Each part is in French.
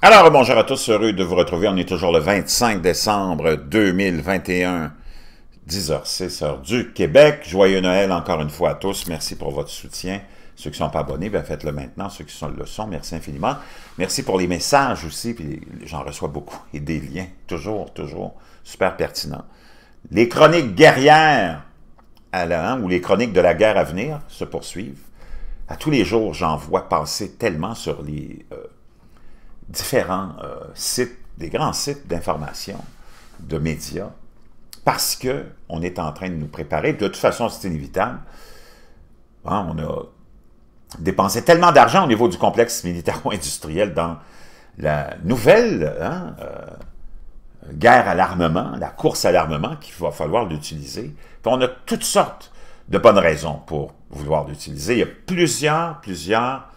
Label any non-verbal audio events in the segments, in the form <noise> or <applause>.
Alors, bonjour à tous, heureux de vous retrouver. On est toujours le 25 décembre 2021, 10h06, heures du Québec. Joyeux Noël encore une fois à tous. Merci pour votre soutien. Ceux qui ne sont pas abonnés, ben faites-le maintenant. Ceux qui sont le sont, merci infiniment. Merci pour les messages aussi, puis j'en reçois beaucoup. Et des liens, toujours, toujours, super pertinents. Les chroniques guerrières à ou les chroniques de la guerre à venir se poursuivent. À tous les jours, j'en vois passer tellement sur les... Euh, différents euh, sites, des grands sites d'information, de médias, parce qu'on est en train de nous préparer. De toute façon, c'est inévitable. Hein, on a dépensé tellement d'argent au niveau du complexe militaro-industriel dans la nouvelle hein, euh, guerre à l'armement, la course à l'armement, qu'il va falloir l'utiliser. on a toutes sortes de bonnes raisons pour vouloir l'utiliser. Il y a plusieurs, plusieurs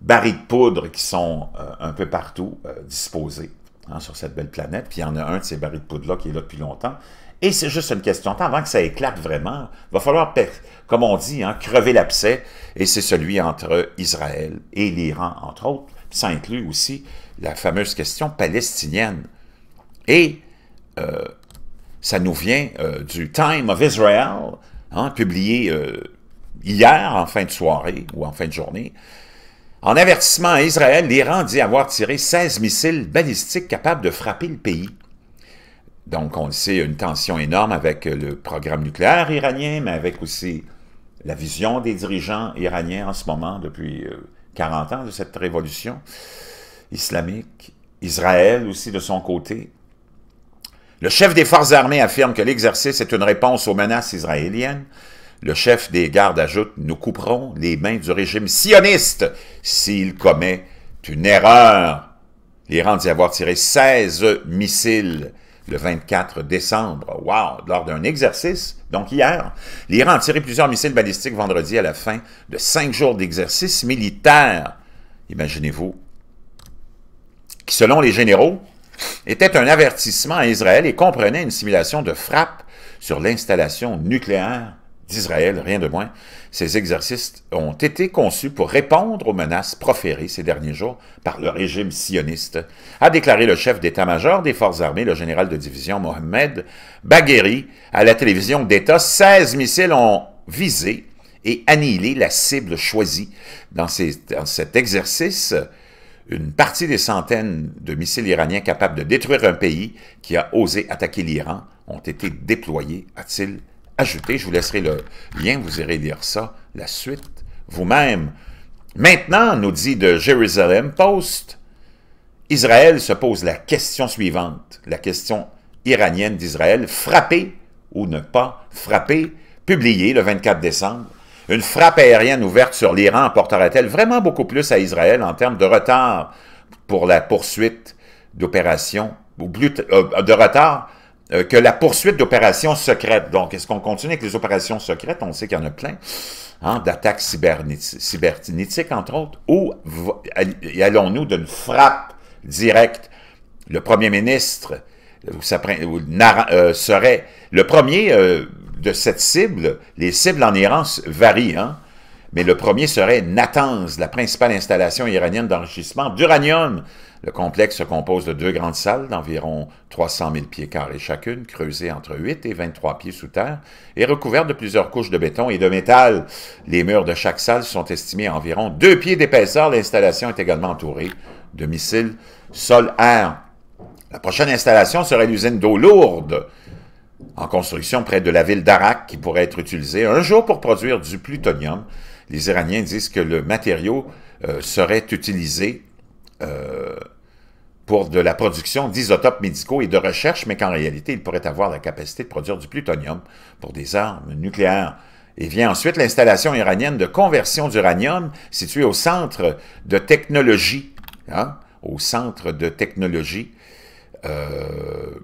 barils de poudre qui sont euh, un peu partout euh, disposés hein, sur cette belle planète. Puis il y en a un de ces barils de poudre-là qui est là depuis longtemps. Et c'est juste une question avant que ça éclate vraiment. Il va falloir, comme on dit, hein, crever l'abcès. Et c'est celui entre Israël et l'Iran, entre autres. ça inclut aussi la fameuse question palestinienne. Et euh, ça nous vient du Time of Israel, hein, publié hier en fin de soirée ou en fin de journée, en avertissement à Israël, l'Iran dit avoir tiré 16 missiles balistiques capables de frapper le pays. Donc, on sait, une tension énorme avec le programme nucléaire iranien, mais avec aussi la vision des dirigeants iraniens en ce moment, depuis 40 euh, ans de cette révolution islamique. Israël aussi, de son côté. Le chef des forces armées affirme que l'exercice est une réponse aux menaces israéliennes. Le chef des gardes ajoute « Nous couperons les mains du régime sioniste s'il commet une erreur ». L'Iran dit avoir tiré 16 missiles le 24 décembre. Wow! Lors d'un exercice, donc hier, l'Iran a tiré plusieurs missiles balistiques vendredi à la fin de cinq jours d'exercice militaire. Imaginez-vous. Qui, selon les généraux, était un avertissement à Israël et comprenait une simulation de frappe sur l'installation nucléaire d'Israël, rien de moins, ces exercices ont été conçus pour répondre aux menaces proférées ces derniers jours par le régime sioniste, a déclaré le chef d'état-major des forces armées, le général de division Mohamed Bagheri, à la télévision d'État. 16 missiles ont visé et annihilé la cible choisie dans, cet exercice une partie des centaines de missiles iraniens capables de détruire un pays qui a osé attaquer l'Iran ont été déployés, a-t-il Ajouter, Je vous laisserai le lien, vous irez lire ça, la suite, vous-même. Maintenant, nous dit de Jérusalem Post, Israël se pose la question suivante, la question iranienne d'Israël, frapper ou ne pas frapper, publiée le 24 décembre. Une frappe aérienne ouverte sur l'Iran apportera elle vraiment beaucoup plus à Israël en termes de retard pour la poursuite d'opérations, ou euh, de retard euh, que la poursuite d'opérations secrètes. Donc, est-ce qu'on continue avec les opérations secrètes? On sait qu'il y en a plein, hein, d'attaques cybernétiques, entre autres. Ou allons-nous d'une frappe directe? Le premier ministre euh, euh, serait... Le premier de cette cible, les cibles en Iran varient, hein? mais le premier serait Natanz, la principale installation iranienne d'enrichissement d'uranium. Le complexe se compose de deux grandes salles d'environ 300 000 pieds carrés chacune, creusées entre 8 et 23 pieds sous terre et recouvertes de plusieurs couches de béton et de métal. Les murs de chaque salle sont estimés à environ 2 pieds d'épaisseur. L'installation est également entourée de missiles sol-air. La prochaine installation serait l'usine d'eau lourde en construction près de la ville d'Arak qui pourrait être utilisée un jour pour produire du plutonium les Iraniens disent que le matériau euh, serait utilisé euh, pour de la production d'isotopes médicaux et de recherche, mais qu'en réalité, il pourrait avoir la capacité de produire du plutonium pour des armes nucléaires. Et vient ensuite l'installation iranienne de conversion d'uranium située au centre de technologie, hein, au centre de technologie. Euh,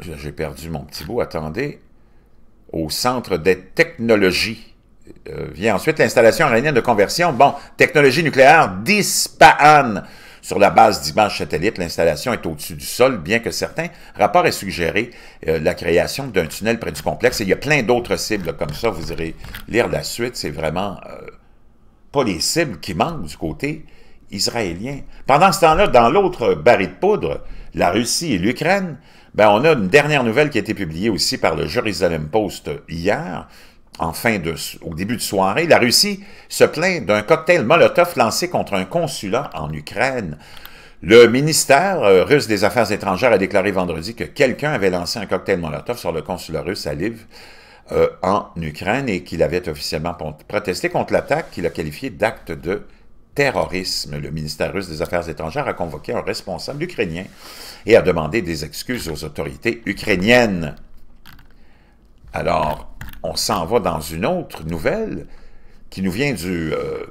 j'ai perdu mon petit bout, attendez au Centre des technologies. Euh, vient ensuite l'installation iranienne de conversion. Bon, technologie nucléaire d'Ispahan. Sur la base d'images satellites, l'installation est au-dessus du sol, bien que certains rapports aient suggéré euh, la création d'un tunnel près du complexe. Et il y a plein d'autres cibles comme ça. Vous irez lire la suite. C'est vraiment euh, pas les cibles qui manquent du côté israélien. Pendant ce temps-là, dans l'autre baril de poudre, la Russie et l'Ukraine, ben on a une dernière nouvelle qui a été publiée aussi par le Jerusalem Post hier, en fin de, au début de soirée. La Russie se plaint d'un cocktail Molotov lancé contre un consulat en Ukraine. Le ministère euh, russe des Affaires étrangères a déclaré vendredi que quelqu'un avait lancé un cocktail Molotov sur le consulat russe à Lviv euh, en Ukraine et qu'il avait officiellement protesté contre l'attaque qu'il a qualifiée d'acte de terrorisme. Le ministère russe des Affaires étrangères a convoqué un responsable ukrainien et a demandé des excuses aux autorités ukrainiennes. Alors, on s'en va dans une autre nouvelle qui nous vient du, euh,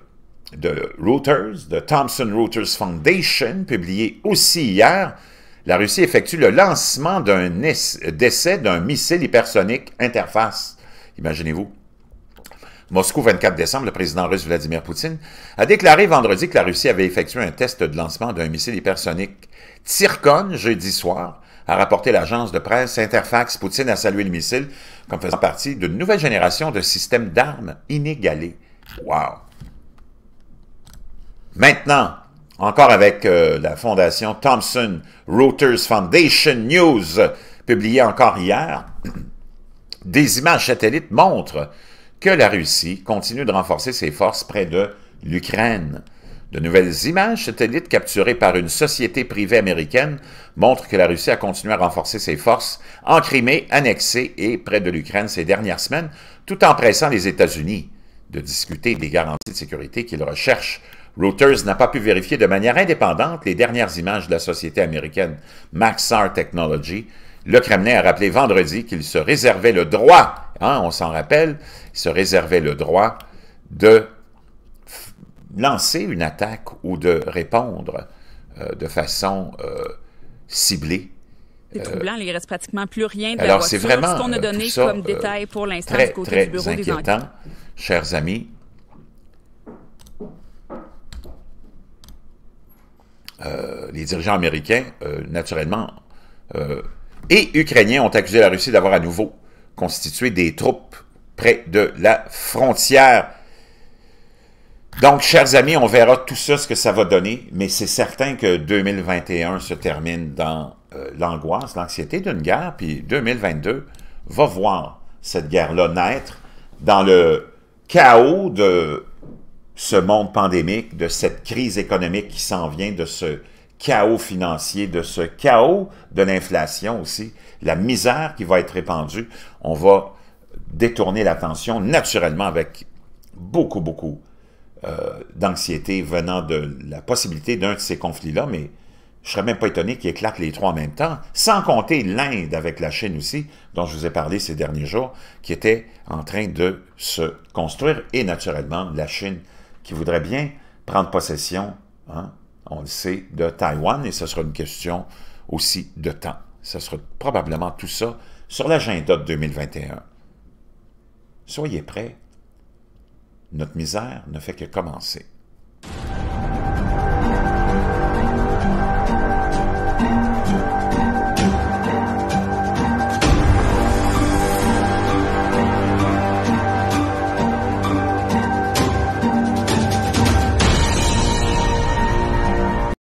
de Reuters, de Thomson Reuters Foundation, publiée aussi hier. La Russie effectue le lancement d'un essai d'un missile hypersonique interface. Imaginez-vous. Moscou, 24 décembre, le président russe Vladimir Poutine a déclaré vendredi que la Russie avait effectué un test de lancement d'un missile hypersonique Tirkon jeudi soir, a rapporté l'agence de presse Interfax. Poutine a salué le missile comme faisant partie d'une nouvelle génération de systèmes d'armes inégalés. Wow! Maintenant, encore avec euh, la fondation Thomson Reuters Foundation News, publiée encore hier, <clears throat> des images satellites montrent que la Russie continue de renforcer ses forces près de l'Ukraine. De nouvelles images satellites capturées par une société privée américaine montrent que la Russie a continué à renforcer ses forces en Crimée, annexée et près de l'Ukraine ces dernières semaines, tout en pressant les États-Unis de discuter des garanties de sécurité qu'ils recherchent. Reuters n'a pas pu vérifier de manière indépendante les dernières images de la société américaine Maxar Technology. Le Kremlin a rappelé vendredi qu'il se réservait le droit Hein, on s'en rappelle, se réservait le droit de lancer une attaque ou de répondre euh, de façon euh, ciblée. C'est troublant, il ne reste pratiquement plus rien de Alors, c'est vraiment ce qu'on a euh, donné ça, comme euh, détail pour l'instant très inquiétant, chers amis. Euh, les dirigeants américains, euh, naturellement, euh, et ukrainiens ont accusé la Russie d'avoir à nouveau constituer des troupes près de la frontière. Donc, chers amis, on verra tout ça, ce que ça va donner, mais c'est certain que 2021 se termine dans euh, l'angoisse, l'anxiété d'une guerre, puis 2022 va voir cette guerre-là naître dans le chaos de ce monde pandémique, de cette crise économique qui s'en vient, de ce chaos financier, de ce chaos de l'inflation aussi, la misère qui va être répandue, on va détourner l'attention naturellement avec beaucoup, beaucoup euh, d'anxiété venant de la possibilité d'un de ces conflits-là, mais je serais même pas étonné qu'ils éclatent les trois en même temps, sans compter l'Inde avec la Chine aussi, dont je vous ai parlé ces derniers jours, qui était en train de se construire, et naturellement la Chine qui voudrait bien prendre possession hein, on le sait, de Taïwan, et ce sera une question aussi de temps. Ce sera probablement tout ça sur l'agenda de 2021. Soyez prêts, notre misère ne fait que commencer.